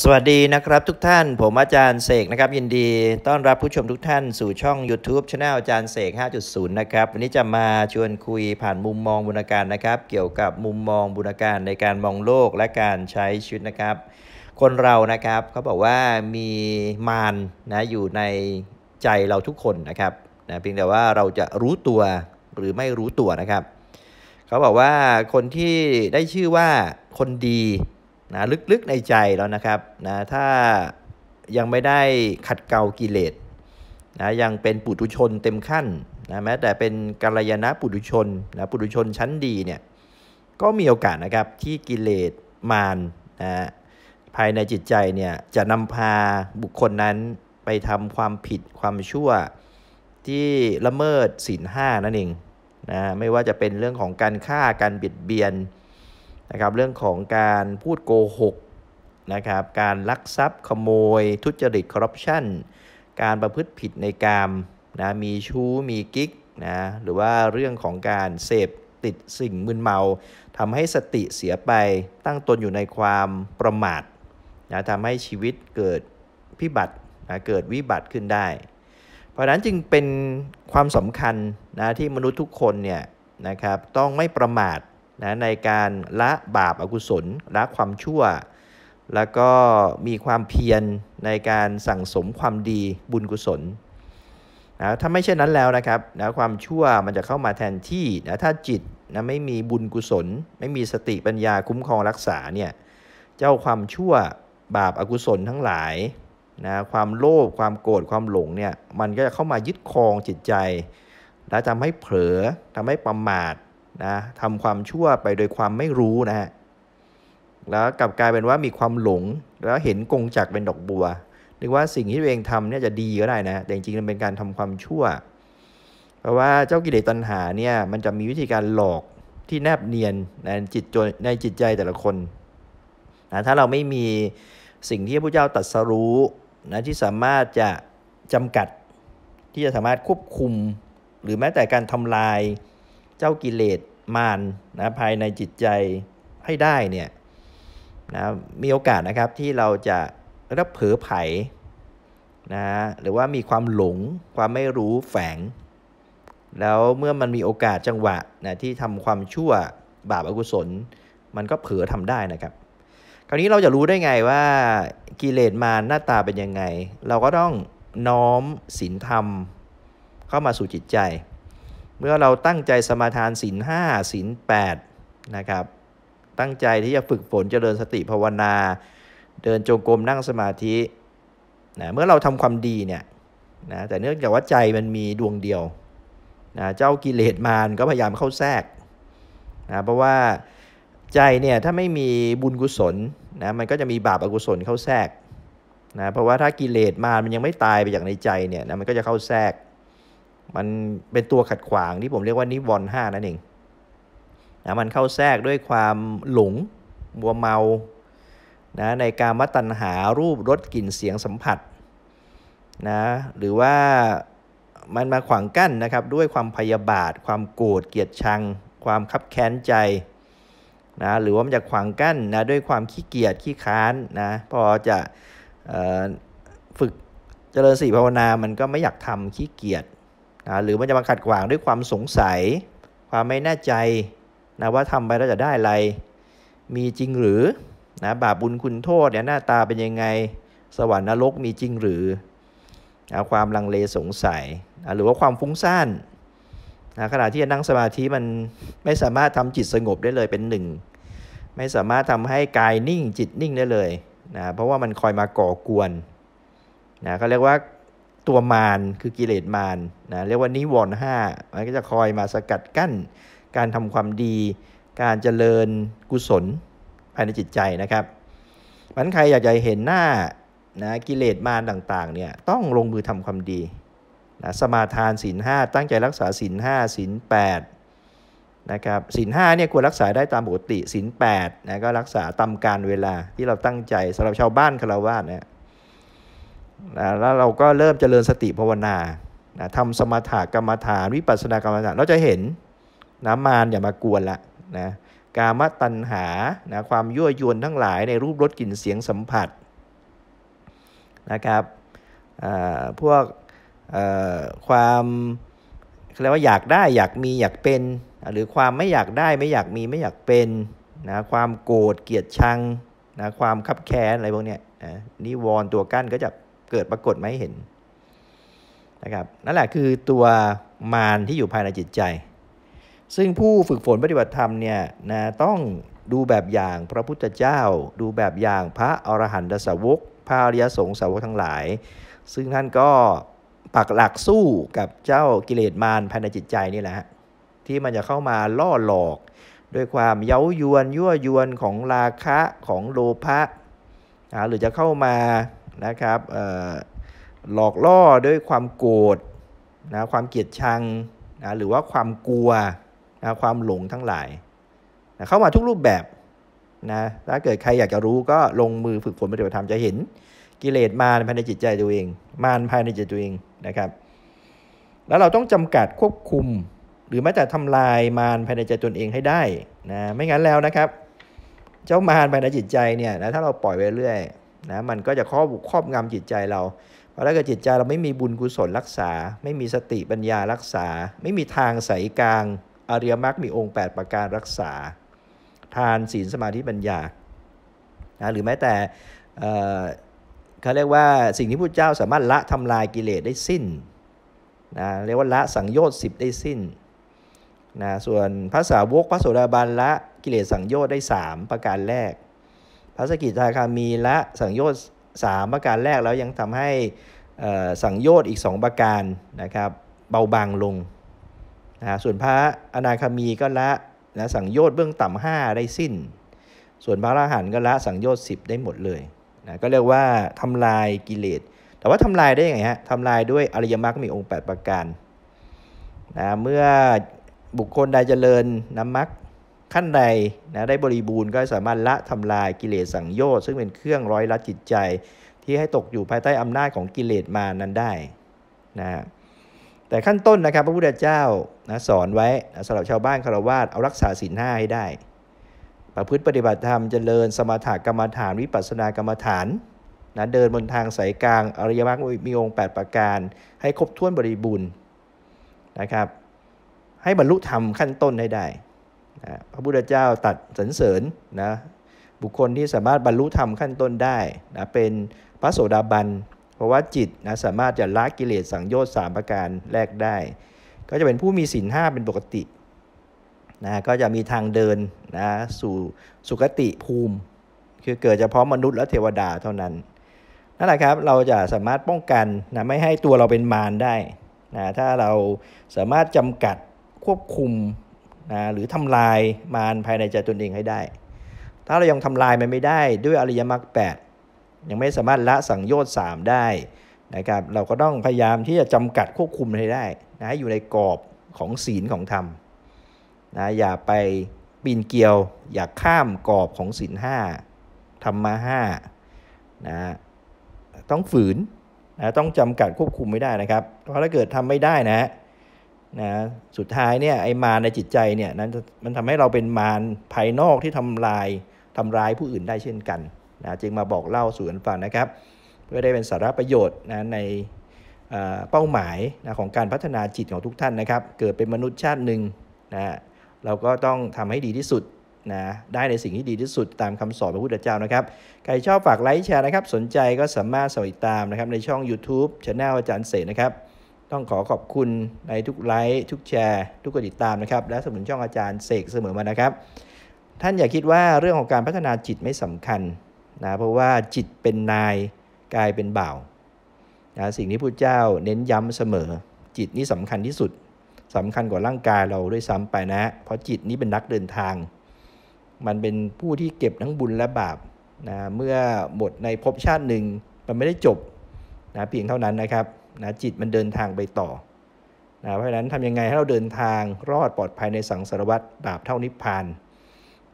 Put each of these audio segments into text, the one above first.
สวัสดีนะครับ ทุกท่าน ผมอาจารย์เสกนะครับ ยินดีต้อนรับผู้ชมทุกท่าน สู่ช่อง YouTube c h anel อาจารย์เสก5.0นะครับวันนี้จะมาชวนคุยผ่านมุมมองบุญการนะครับ เกี่ยวกับมุมมองบุญการในการมองโลกและการใช้ชีวิตนะครับ คนเรานะครับเขาบอกว่ามีมารนะอยู่ในใจเราทุกคนนะครับนะเพียงแต่ว่าเราจะรู้ตัวหรือไม่รู้ตัวนะครับเขาบอกว่าคนที่ได้ชื่อว่าคนดีนะลึกๆในใจแล้วนะครับนะถ้ายังไม่ได้ขัดเกลากิเลสนะยังเป็นปุถุชนเต็มขั้นนะแม้แต่เป็นกัลยาณ ปุถุชนนะปุถุชนชั้นดีเนี่ย ก็มีโอกาสนะครับ ที่กิเลสมารนะภายในจิตใจเนี่ยจะนำพาบุคคลนั้นไปทำความผิดความชั่วที่ละเมิดศีลห้านั่นเองนะไม่ว่าจะเป็นเรื่องของการฆ่าการเบียดเบียนนะครับเรื่องของการพูดโกหกนะครับการลักทรัพย์ขโมย ทุจริตคอร์รัปชันการประพฤติผิดในกามนะมีชู้มีกิ๊กนะหรือว่าเรื่องของการเสพติดสิ่งมึนเมาทำให้สติเสียไปตั้งตนอยู่ในความประมาทนะทำให้ชีวิตเกิดพิบัตินะเกิดวิบัติขึ้นได้ เพราะนั้นจึงเป็นความสำคัญนะที่มนุษย์ทุกคนเนี่ยนะครับต้องไม่ประมาทนะในการ ละ บาปอากุศลละความชั่ว แล้วก็มีความเพียรในการสั่งสมความดีบุญกุศลนะถ้าไม่เช่นนั้นแล้วนะครับนะความชั่วมันจะเข้ามาแทนที่นะถ้าจิตนะไม่มีบุญกุศล ไม่มีสติปัญญาคุ้มครองรักษาเนี่ยเจ้าความชั่วบาปอากุศลทั้งหลายนะความโลภความโกรธความหลงเนี่ยมันก็จะเข้ามายึดครองจิตใจ และทำให้เผลอทำให้ประมาทนะทำความชั่วไปโดยความไม่รู้นะฮะแล้วกลับกลายเป็นว่ามีความหลง แล้วเห็น กงจักเป็นดอกบัวนึกว่าสิ่งที่ตัวเองทำเนี่ยจะดีก็ได้นะแต่จริงๆมันเป็นการทำความชั่ว เพราะว่าเจ้ากิเลสตัณหาเนี่ยมันจะมีวิธีการหลอกที่แนบเนียนในจิตในจิตใจแต่ละคนนะถ้าเราไม่มีสิ่งที่พระเจ้าตรัสรู้นะที่สามารถจะจำกัดที่จะสามารถควบคุม หรือแม้แต่การทำลายเจ้ากิเลสมารนนะภายในจิตใจให้ได้เนี่ยนะมีโอกาสนะครับที่เราจะรับเผลอไผ่นะหรือว่ามีความหลงความไม่รู้แฝง แล้วเมื่อมันมีโอกาสจังหวะนะที่ทำความชั่วบาปอกุศลมันก็เผลอทำได้นะครับ คราวนี้เราจะรู้ได้ไงว่ากิเลสมารหน้าตาเป็นยังไง เราก็ต้องน้อมศีลธรรมเข้ามาสู่จิตใจเมื่อเราตั้งใจสมาทานศีลห้าศีลแปดนะครับตั้งใจที่จะฝึกฝนเจริญสติภาวนา เดินจงกรมนั่งสมาธินะเมื่อเราทำความดีเนี่ยนะแต่เนื่องจากว่าใจมันมีดวงเดียวนะเจ้ากิเลสมารก็พยายามเข้าแทรกนะเพราะว่าใจเนี่ยถ้าไม่มีบุญกุศลนะมันก็จะมีบาปอกุศลเข้าแทรกนะเพราะว่าถ้ากิเลสมารมันยังไม่ตายไปจากในใจเนี่ยนะมันก็จะเข้าแทรกมันเป็นตัวขัดขวางที่ผมเรียกว่านิวรณ์ห้านั่นเองนะมันเข้าแทรกด้วยความหลงบัวเมา นะในการมตัญหารูปรสกลิ่นเสียงสัมผัส นะ หรือว่ามันมาขวางกั้นนะครับด้วยความพยาบาท ความโกรธเกลียดชัง ความคับแค้นใจ นะ หรือว่ามันจะขวางกั้นนะด้วยความขี้เกียจขี้ค้านนะพอจะฝึกเจริญสีภาวนา มันก็ไม่อยากทำขี้เกียจนะหรือมันจะมาขัดขวางด้วยความสงสัย ความไม่แน่ใจนะว่าทำไปแล้วจะได้อะไรมีจริงหรือนะบาปบุญคุณโทษเนี่ยหน้าตาเป็นยังไงสวรรค์นรกมีจริงหรือนะความลังเลสงสัยนะหรือว่าความฟุ้งซ่านนะขณะที่นั่งสมาธิมันไม่สามารถทำจิตสงบได้เลยเป็นหนึ่งไม่สามารถทำให้กายนิ่งจิตนิ่งได้เลยนะเพราะว่ามันคอยมาก่อกวนนะเขาเรียกว่าตัวมารคือกิเลสมารนะเรียกว่านิวรณ์ห้ามันก็จะคอยมาสกัดกั้นการทำความดี การเจริญกุศลภายในจิตใจนะครับมันใครอยากจะเห็นหน้านะกิเลสมารต่างๆเนี่ยต้องลงมือทำความดีนะสมาทานศีลห้าตั้งใจรักษาศีลห้าศีลแปดนะครับศีลห้าเนี่ยควรรักษาได้ตามปกติศีลแปดนะก็รักษาตามการเวลาที่เราตั้งใจสำหรับชาวบ้านคารวะเนี่ยนะแล้วเราก็เริ่มเจริญสติภาวนานะทำสมถะกรรมฐาน วิปัสสนากรรมฐาน เราจะเห็นนะมารอย่ามากวนละนะกามตัณหานะความยั่วยวนทั้งหลายในรูปรสกลิ่นเสียงสัมผัสนะครับพวกความเรียกว่าอยากได้อยากมีอยากเป็นหรือความไม่อยากได้ไม่อยากมีไม่อยากเป็นนะความโกรธเกลียดชังนะความขับแค้นอะไรพวกเนี้ยนะนิวรณ์ตัวกั้นก็จะเกิดปรากฏไม่เห็นนะครับนั่นแหละคือตัวมารที่อยู่ภายในจิตใจ ซึ่งผู้ฝึกฝนปฏิบัติธรรมเนี่ยนะต้องดูแบบอย่างพระพุทธเจ้าดูแบบอย่างพระอรหันตสาวก พระอริยสงฆ์สาวกทั้งหลาย ซึ่งท่านก็ปักหลักสู้กับเจ้ากิเลสมารภายในจิตใจนี่แหละที่มันจะเข้ามาล่อหลอกด้วยความเย้ายวน ยั่วยวนของราคะของโลภะหรือจะเข้ามานะครับหลอกล่อด้วยความโกรธนะ ความเกลียดชังนะ หรือว่าความกลัวนะ ความหลงทั้งหลายนะเข้ามาทุกรูปแบบนะ ถ้าเกิดใครอยากจะรู้ก็ลงมือฝึกฝนปฏิบัติธรรมจะเห็น กิเลสมารภายในจิตใจตัวเอง มารภายในจิตตัวเองนะครับ แล้วเราต้องจำกัดควบคุมหรือแม้แต่ทำลายมารภายในใจตนเองให้ได้นะ ไม่งั้นแล้วนะครับเจ้ามารภายในจิตใจเนี่ยนะถ้าเราปล่อยไปเรื่อยนะมันก็จะครอบครอบงำจิตใจเรา เพราะถ้าเกิดจิตใจเราไม่มีบุญกุศลรักษา ไม่มีสติปัญญารักษา ไม่มีทางสายกลาง อริยมรรคมีองค์ 8 ประการรักษา ทานศีลสมาธิปัญญา นะหรือแม้แต่ เขาเรียกว่าสิ่งที่พระเจ้าสามารถ ละทำลายกิเลสได้สิ้นนะเรียกว่าละสังโยชน์สิบได้สิ้นนะส่วนพระสาวกพระโสดาบันละกิเลสสังโยชน์ได้ 3 ประการแรกพระสกิทาคามีและสังโยชน์สามประการแรกแล้วยังทำให้สังโยชน์อีก 2 ประการนะครับเบาบางลงนะส่วนพระอนาคามีก็ละนะสังโยชน์เบื้องต่ำ 5 ได้สิ้น ส่วนพระอรหันต์ก็ละสังโยชน์สิได้หมดเลยนะก็เรียกว่าทำลายกิเลสแต่ว่าทำลายได้ยังไงฮะทำลายด้วยอริยมรรคมีองค์8ประการนะเมื่อบุคคลใดเจริญน้ำมรรคขั้นใดนะได้บริบูรณ์ก็สามารถละทำลายกิเลสสังโยชน์ ซึ่งเป็นเครื่องร้อยละจิตใจที่ให้ตกอยู่ภายใต้อำนาจของกิเลสมานั้นได้นะแต่ขั้นต้นนะครับพระพุทธเจ้านะสอนไว้นะสำหรับชาวบ้านคารวาสเอารักษาศีลห้าให้ได้ ประพฤติปฏิบัติธรรมจเจริญ สมถกรรมฐานวิปัสสนากรรมฐานนะเดินบนทางสายกลางอริยมรรคมีองค์ 8 ประการ ให้ครบถ้วนบริบูรณ์นะครับ ให้บรรลุธรรมขั้นต้นให้ได้นะพระพุทธเจ้าตัดสรรเสริญนะบุคคลที่สามารถบรรลุธรรมขั้นต้นได้นะเป็นพระโสดาบันเพราะว่าจิตนะสามารถจะละกิเลสสังโยชน์3ประการแรกได้ ก็จะเป็นผู้มีศีลห้าเป็นปกตินะก็จะมีทางเดินนะสู่สุคติภูมิ คือเกิดเฉพาะมมนุษย์และเทวดาเท่านั้นนั่นแหละครับเราจะสามารถป้องกันนะไม่ให้ตัวเราเป็นมารได้นะถ้าเราสามารถจำกัดควบคุมนะหรือทำลายมารภายในใจตนเองให้ได้ ถ้าเรายังทำลายมันไม่ได้ ด้วยอริยมรรคแยังไม่สามารถละสังโยชน์มได้นะครับ เราก็ต้องพยายามที่จะจำกัดควบคุมให้ได้นะอยู่ในกรอบของศีลของธรรมนะ อย่าไปปีนเกียว อย่าข้ามกรอบของศีลห้าธรรมห้านะต้องฝืนนะ ต้องจำกัดควบคุมไม่ได้นะครับ เพราะถ้าเกิดทำไม่ได้นะนะสุดท้ายเนี่ยไอ้มารในจิตใจเนี่ยนั้นมันทำให้เราเป็นมารภายนอกที่ทำลายทำร้ายผู้อื่นได้เช่นกันนะจึงมาบอกเล่าสู่กันฟังนะครับเพื่อได้เป็นสาระประโยชน์นะในเป้าหมายนะของการพัฒนาจิตของทุกท่านนะครับเกิดเป็นมนุษย์ชาติหนึ่งนะเราก็ต้องทำให้ดีที่สุดนะได้ในสิ่งที่ดีที่สุดตามคำสอนพระพุทธเจ้านะครับใครชอบฝากไลค์แชร์นะครับสนใจก็สามารถสวัคตามนะครับในช่อง YouTube c h anel อาจารย์เสนะครับต้องขอขอบคุณในทุกไลค์ทุกแชร์ ทุกกดติดตามนะครับและสมุนช่องอาจารย์เสกเสมอมานะครับ ท่านอย่าคิดว่าเรื่องของการพัฒนาจิตไม่สำคัญนะเพราะว่าจิตเป็นนายกายเป็นบ่าวนะสิ่งที่พระเจ้าเน้นย้ำเสมอ จิตนี่สำคัญที่สุด สำคัญกว่าร่างกายเราด้วยซ้ำไปนะ เพราะจิตนี้เป็นนักเดินทาง มันเป็นผู้ที่เก็บทั้งบุญและบาปนะเมื่อหมดในภพชาติหนึ่งมันไม่ได้จบนะเพียงเท่านั้นนะครับนะจิตมันเดินทางไปต่อนะเพราะฉะนั้นทำยังไงให้เราเดินทางรอดปลอดภัยในสังสารวัฏดาบเท่านิพพาน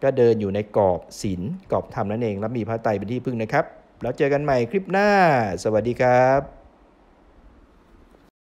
ก็เดินอยู่ในกรอบศีลกรอบธรรมนั่นเอง แล้วมีพระไตรปิฎกพึ่งนะครับ แล้วเจอกันใหม่คลิปหน้าสวัสดีครับ